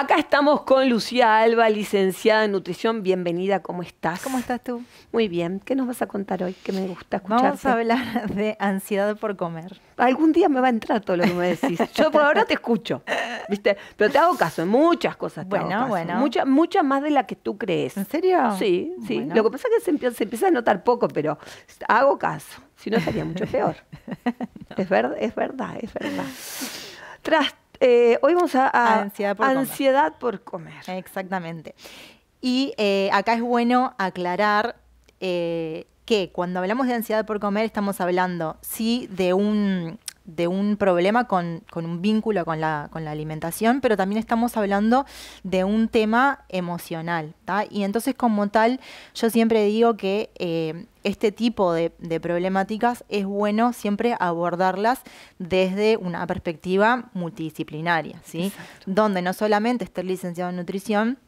Acá estamos con Lucía Alba, licenciada en nutrición. Bienvenida, ¿cómo estás? ¿Cómo estás tú? Muy bien. ¿Qué nos vas a contar hoy? Que me gusta escuchar. Vamos a hablar de ansiedad por comer. Algún día me va a entrar todo lo que me decís. Yo por ahora te escucho, ¿viste? Pero te hago caso en muchas cosas. Te bueno, bueno. Muchas mucha más de la que tú crees. ¿En serio? Sí, sí. Lo que pasa es que se empieza, a notar poco, pero hago caso. Si no, sería mucho peor. es, verdad, es verdad, es verdad. Tras eh, hoy vamos a, ansiedad, por, ansiedad comer. por, comer. Exactamente. Y eh, acá es bueno aclarar eh, que cuando hablamos de ansiedad por comer estamos hablando sí de un de un problema con, con un vínculo con la, con la, alimentación, pero también estamos hablando de un tema emocional. Y entonces como tal, yo siempre digo que eh, este tipo de, problemáticas es bueno siempre abordarlas desde una perspectiva multidisciplinaria, ¿sí? donde no solamente esté licenciado en nutrición,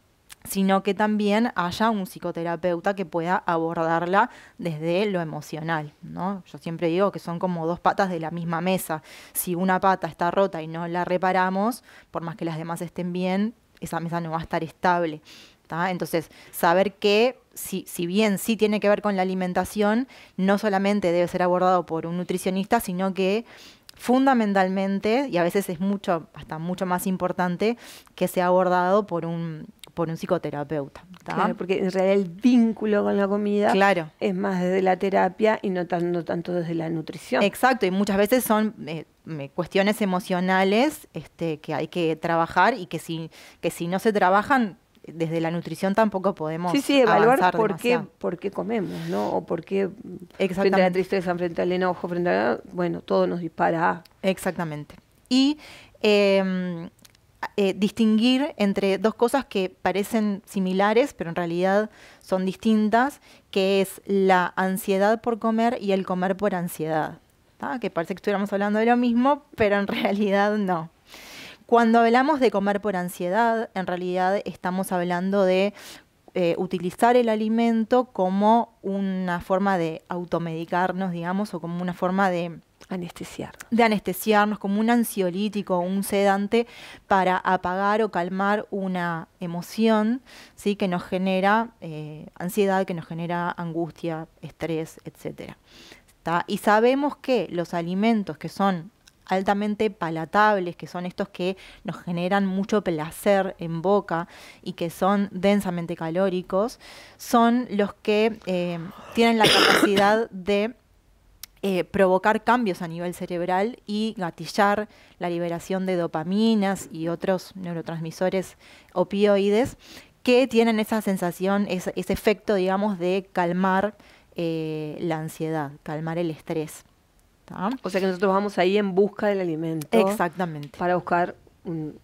sino que también haya un psicoterapeuta que pueda abordarla desde lo emocional. ¿no? Yo siempre digo que son como dos patas de la misma mesa. Si una pata está rota y no la reparamos, por más que las demás estén bien, esa mesa no va a estar estable. Entonces, saber que si, si bien sí tiene que ver con la alimentación, no solamente debe ser abordado por un nutricionista, sino que fundamentalmente, y a veces es mucho, hasta mucho más importante, que sea abordado por un por un psicoterapeuta. Claro, porque en realidad el vínculo con la comida es más desde la terapia y no tanto, desde la nutrición. Exacto, y muchas veces son eh, cuestiones emocionales este, que hay que trabajar y que si, que si no se trabajan desde la nutrición tampoco podemos sí, sí, evaluar por qué, comemos, ¿no? O por qué frente a la tristeza, frente al enojo, frente a... Bueno, todo nos dispara. Exactamente. Y em, eh, distinguir entre dos cosas que parecen similares, pero en realidad son distintas, que es la ansiedad por comer y el comer por ansiedad. Que parece que estuviéramos hablando de lo mismo, pero en realidad no. Cuando hablamos de comer por ansiedad, en realidad estamos hablando de eh, utilizar el alimento como una forma de automedicarnos, digamos, o como una forma de anestesiarnos. De anestesiarnos como un ansiolítico, o un sedante para apagar o calmar una emoción ¿sí? que nos genera eh, ansiedad, que nos genera angustia, estrés, etc. Y sabemos que los alimentos que son altamente palatables, que son estos que nos generan mucho placer en boca y que son densamente calóricos, son los que eh, tienen la capacidad de eh, provocar cambios a nivel cerebral y gatillar la liberación de dopaminas y otros neurotransmisores opioides que tienen esa sensación, ese, efecto, digamos, de calmar eh, la ansiedad, calmar el estrés. O sea que nosotros vamos ahí en busca del alimento. Exactamente. Para buscar un,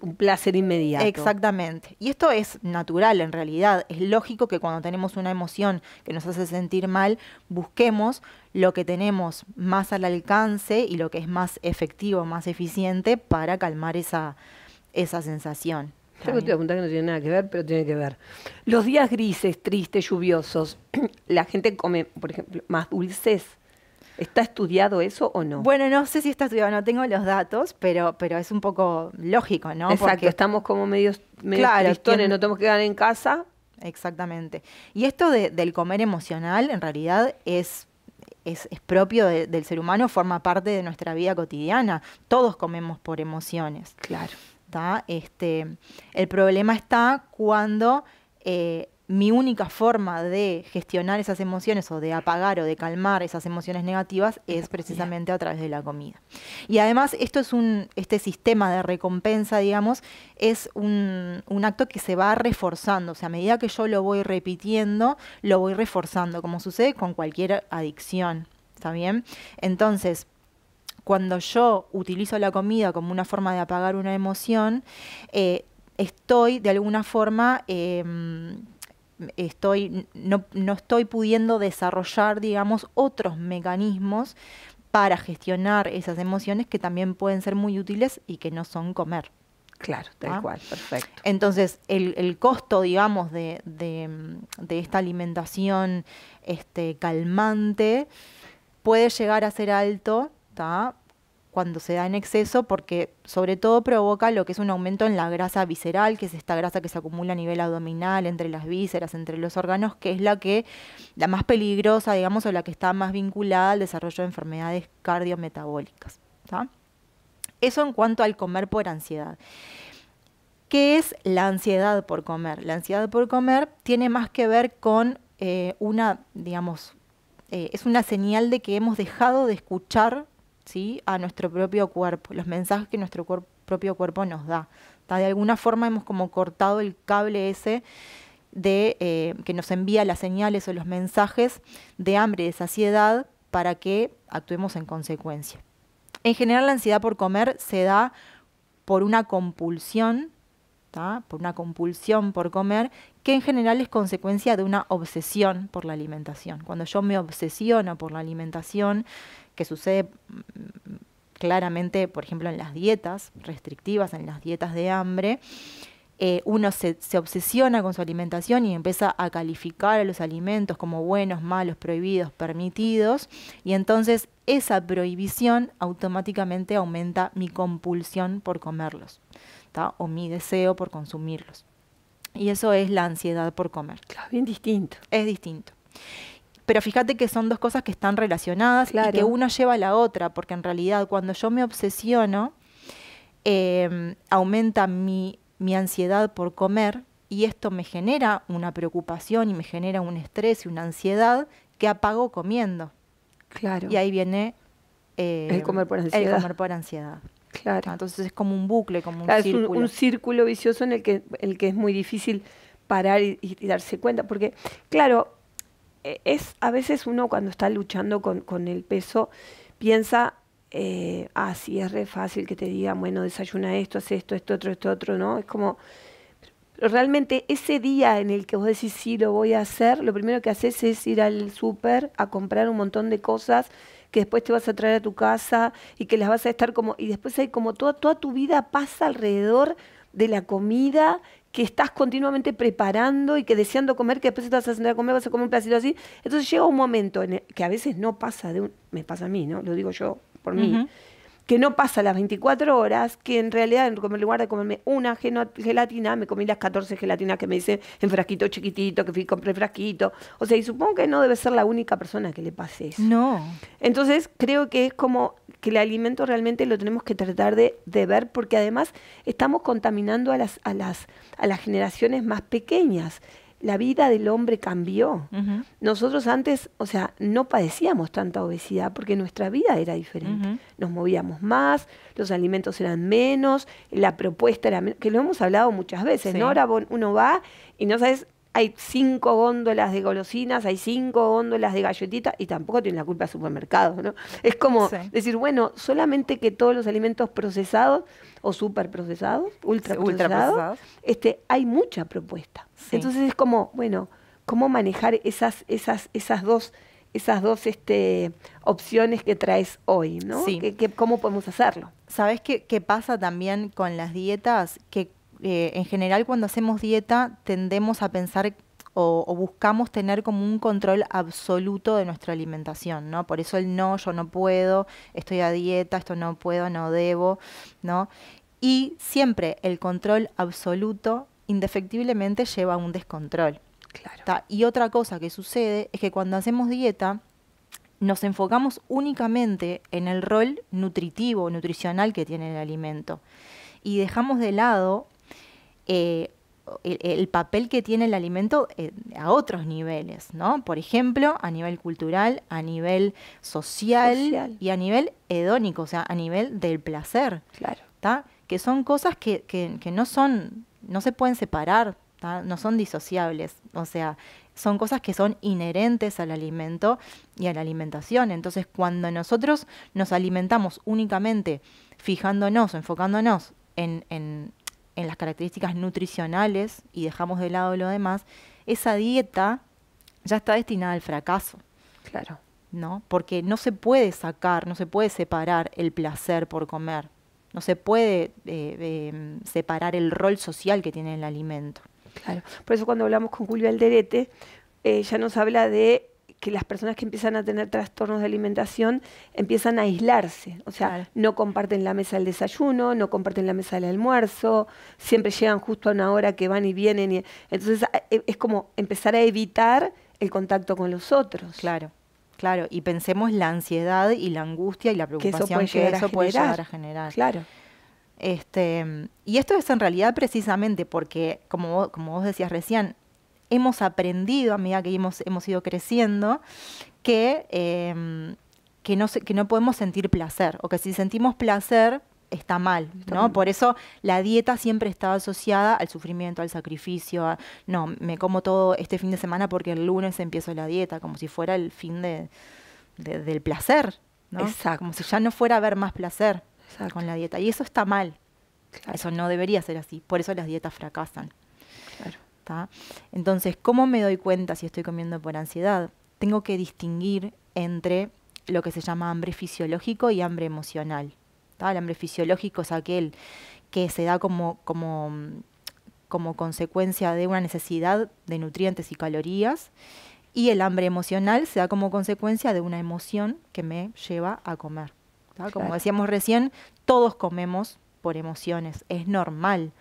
un placer inmediato. Exactamente. Y esto es natural en realidad. Es lógico que cuando tenemos una emoción que nos hace sentir mal, busquemos lo que tenemos más al alcance y lo que es más efectivo, más eficiente para calmar esa, esa sensación. que te voy a que no tiene nada que ver, pero tiene que ver. Los días grises, tristes, lluviosos, la gente come, por ejemplo, más dulces ¿Está estudiado eso o no? Bueno, no sé si está estudiado, no tengo los datos, pero, pero es un poco lógico, ¿no? Exacto, estamos como medios, medios no tenemos que quedar en casa. Exactamente. Y esto del comer emocional, en realidad, es es, propio del ser humano, forma parte de nuestra vida cotidiana. Todos comemos por emociones. Claro. Está Este, el problema está cuando eh, mi única forma de gestionar esas emociones o de apagar o de calmar esas emociones negativas es precisamente a través de la comida. Y además esto es un, este sistema de recompensa, digamos, es un, acto que se va reforzando, o sea, a medida que yo lo voy repitiendo, lo voy reforzando, como sucede con cualquier adicción, ¿está bien? Entonces, cuando yo utilizo la comida como una forma de apagar una emoción, eh, estoy de alguna forma... Em, estoy, no, estoy pudiendo desarrollar, digamos, otros mecanismos para gestionar esas emociones que también pueden ser muy útiles y que no son comer. Claro, tal ¿Ah? cual, perfecto. Entonces, el, costo, digamos, de, esta alimentación este, calmante puede llegar a ser alto, está cuando se da en exceso porque sobre todo provoca lo que es un aumento en la grasa visceral, que es esta grasa que se acumula a nivel abdominal, entre las vísceras, entre los órganos, que es la que la más peligrosa, digamos, o la que está más vinculada al desarrollo de enfermedades cardiometabólicas. Eso en cuanto al comer por ansiedad. ¿Qué es la ansiedad por comer? La ansiedad por comer tiene más que ver con eh, una, digamos, eh, es una señal de que hemos dejado de escuchar a nuestro propio cuerpo, los mensajes que nuestro propio cuerpo nos da. De alguna forma hemos como cortado el cable ese de eh, que nos envía las señales o los mensajes de hambre, de saciedad, para que actuemos en consecuencia. En general la ansiedad por comer se da por una compulsión por una compulsión por comer, que en general es consecuencia de una obsesión por la alimentación. Cuando yo me obsesiono por la alimentación, que sucede mm, claramente, por ejemplo, en las dietas restrictivas, en las dietas de hambre, eh, uno se, se, obsesiona con su alimentación y empieza a calificar a los alimentos como buenos, malos, prohibidos, permitidos, y entonces esa prohibición automáticamente aumenta mi compulsión por comerlos o mi deseo por consumirlos. Y eso es la ansiedad por comer. Claro, bien distinto. Es distinto. Pero fíjate que son dos cosas que están relacionadas y que una lleva a la otra, porque en realidad cuando yo me obsesiono, em, aumenta mi, ansiedad por comer y esto me genera una preocupación y me genera un estrés y una ansiedad que apago comiendo. Claro. Y ahí viene el comer por em, El comer por ansiedad. Entonces es como un bucle, como un círculo. Es un, círculo vicioso en el que, el que es muy difícil parar y, darse cuenta, porque claro, e, es a veces uno cuando está luchando con, el peso piensa, eh, ah, sí, es re fácil que te digan, bueno, desayuna esto, haz esto, esto, otro, esto, otro, ¿no? Es como, realmente ese día en el que vos decís, sí, lo voy a hacer, lo primero que haces es ir al súper a comprar un montón de cosas que después te vas a traer a tu casa y que las vas a estar como... Y después hay como toda, toda tu vida pasa alrededor de la comida que estás continuamente preparando y que deseando comer, que después te vas a sentar a comer, vas a comer un pedacito así. Entonces llega un momento en que a veces no pasa, de un, me pasa a mí, ¿no? Lo digo yo por mí que no pasa las 24 horas, que en realidad en lugar de comerme una gelatina, me comí las 14 gelatinas que me hice en frasquito chiquitito, que fui compré frasquito. O sea, y supongo que no debe ser la única persona que le pase eso. No. Entonces, creo que es como que el alimento realmente lo tenemos que tratar de, ver, porque además estamos contaminando a las, a las, a las generaciones más pequeñas la vida del hombre cambió. Nosotros antes, o sea, no padecíamos tanta obesidad porque nuestra vida era diferente. Nos movíamos más, los alimentos eran menos, la propuesta era menos, que lo hemos hablado muchas veces, ¿no? Ahora uno va y no sabes hay cinco góndolas de golosinas, hay cinco góndolas de galletitas y tampoco tienen la culpa el supermercado, ¿no? Es como decir, bueno, solamente que todos los alimentos procesados o superprocesados, ultraprocesados, ultra este, hay mucha propuesta. Entonces es como, bueno, cómo manejar esas, esas, esas dos esas dos este, opciones que traes hoy, ¿no? cómo podemos hacerlo? ¿Sabes qué, pasa también con las dietas? Que eh, en general cuando hacemos dieta tendemos a pensar o, buscamos tener como un control absoluto de nuestra alimentación, ¿no? Por eso el no, yo no puedo, estoy a dieta, esto no puedo, no debo, ¿no? Y siempre el control absoluto indefectiblemente lleva a un descontrol. Claro. Y otra cosa que sucede es que cuando hacemos dieta, nos enfocamos únicamente en el rol nutritivo, nutricional que tiene el alimento. Y dejamos de lado eh, el, papel que tiene el alimento eh, a otros niveles, ¿no? Por ejemplo, a nivel cultural, a nivel social, y a nivel hedónico, o sea, a nivel del placer. Claro. Que son cosas que, no son, no se pueden separar, no son disociables. O sea, son cosas que son inherentes al alimento y a la alimentación. Entonces, cuando nosotros nos alimentamos únicamente fijándonos, enfocándonos en, en las características nutricionales y dejamos de lado lo demás, esa dieta ya está destinada al fracaso. Claro. ¿No? Porque no se puede sacar, no se puede separar el placer por comer. No se puede eh, eh, separar el rol social que tiene el alimento. Claro. Por eso cuando hablamos con Julio Alderete, ella eh, nos habla de que las personas que empiezan a tener trastornos de alimentación empiezan a aislarse, o sea, no comparten la mesa del desayuno, no comparten la mesa del almuerzo, siempre llegan justo a una hora que van y vienen. entonces e, es como empezar a evitar el contacto con los otros. Claro. Claro, y pensemos la ansiedad y la angustia y la preocupación que eso puede, llegar, a generar. Claro. Este, y esto es en realidad precisamente porque, como como vos decías recién, hemos aprendido a medida que hemos, ido creciendo que, em, que, no, podemos sentir placer o que si sentimos placer está mal, ¿no? Por eso la dieta siempre estaba asociada al sufrimiento, al sacrificio, no, me como todo este fin de semana porque el lunes empiezo la dieta, como si fuera el fin de, del placer, Exacto. Como si ya no fuera a haber más placer con la dieta. Y eso está mal. Eso no debería ser así. Por eso las dietas fracasan. Entonces, ¿cómo me doy cuenta si estoy comiendo por ansiedad? Tengo que distinguir entre lo que se llama hambre fisiológico y hambre emocional. El hambre fisiológico es aquel que se da como, como, como consecuencia de una necesidad de nutrientes y calorías y el hambre emocional se da como consecuencia de una emoción que me lleva a comer. Como decíamos recién, todos comemos por emociones, es normal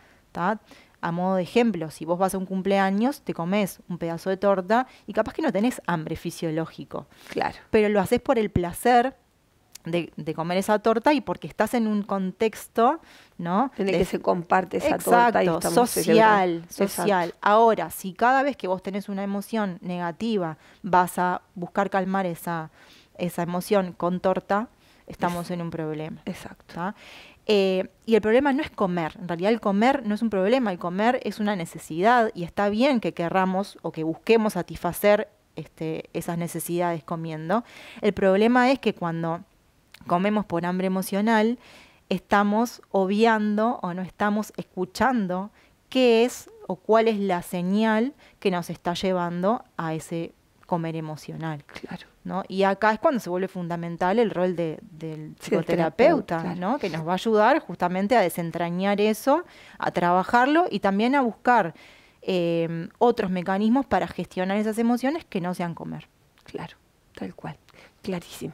a modo de ejemplo, si vos vas a un cumpleaños, te comes un pedazo de torta y capaz que no tenés hambre fisiológico. Claro. Pero lo haces por el placer de, comer esa torta y porque estás en un contexto, ¿no? que se comparte esa torta social, social. Ahora, si cada vez que vos tenés una emoción negativa vas a buscar calmar esa, esa emoción con torta, estamos en un problema. Exacto. Eh, y el problema no es comer, en realidad el comer no es un problema, el comer es una necesidad y está bien que querramos o que busquemos satisfacer este, esas necesidades comiendo. El problema es que cuando comemos por hambre emocional, estamos obviando o no estamos escuchando qué es o cuál es la señal que nos está llevando a ese comer emocional. Claro. ¿no? Y acá es cuando se vuelve fundamental el rol de, del psicoterapeuta, ¿no? que nos va a ayudar justamente a desentrañar eso, a trabajarlo y también a buscar eh, otros mecanismos para gestionar esas emociones que no sean comer. Claro, tal cual, clarísimo.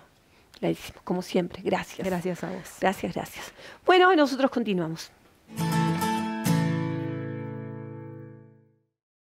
Clarísimo, como siempre, gracias. Gracias a vos. Gracias, gracias. Bueno, nosotros continuamos.